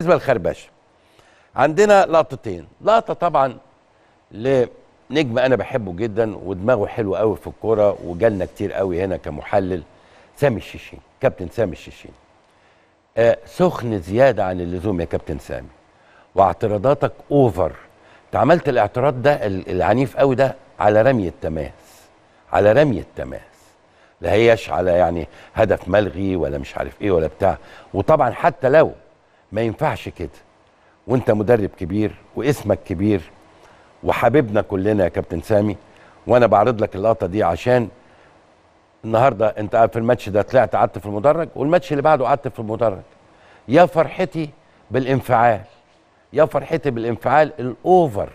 بالنسبه للخربشه عندنا لقطتين لقطه طبعا لنجم انا بحبه جدا ودماغه حلوه قوي في الكوره وجالنا كتير قوي هنا كمحلل سامي الشيشين كابتن سامي الشيشين آه سخن زياده عن اللزوم يا كابتن سامي واعتراضاتك اوفر انت عملت الاعتراض ده العنيف قوي ده على رمي التماس على رمي التماس لا هيش على يعني هدف ملغي ولا مش عارف ايه ولا بتاع وطبعا حتى لو ما ينفعش كده وانت مدرب كبير واسمك كبير وحبيبنا كلنا يا كابتن سامي وانا بعرض لك اللقطه دي عشان النهارده انت في الماتش ده طلعت قعدت في المدرج والماتش اللي بعده قعدت في المدرج يا فرحتي بالانفعال يا فرحتي بالانفعال الاوفر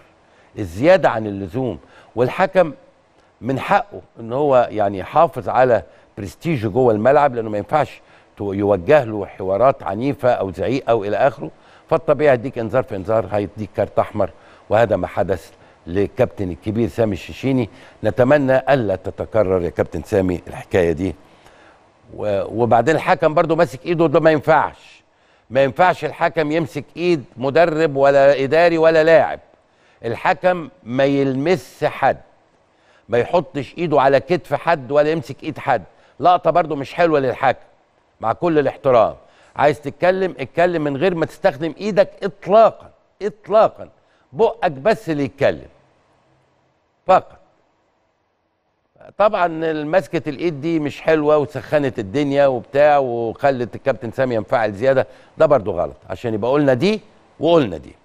الزياده عن اللزوم والحكم من حقه ان هو يعني يحافظ على برستيجه جوه الملعب لانه ما ينفعش يوجه له حوارات عنيفه او زعيق او الى اخره فالطبيعي يديك انذار في انذار هيديك كارت احمر وهذا ما حدث للكابتن الكبير سامي الشيشيني نتمنى الا تتكرر يا كابتن سامي الحكايه دي وبعدين الحكم برضو ماسك ايده ده ما ينفعش ما ينفعش الحكم يمسك ايد مدرب ولا اداري ولا لاعب الحكم ما يلمس حد ما يحطش ايده على كتف حد ولا يمسك ايد حد لقطه برضو مش حلوه للحكم مع كل الاحترام عايز تتكلم اتكلم من غير ما تستخدم ايدك اطلاقا اطلاقا بقك بس اللي يتكلم فقط طبعا مسكه الايد دي مش حلوه وسخنت الدنيا وبتاع وخلت الكابتن سامي ينفعل زياده ده برضو غلط عشان يبقى قلنا دي وقلنا دي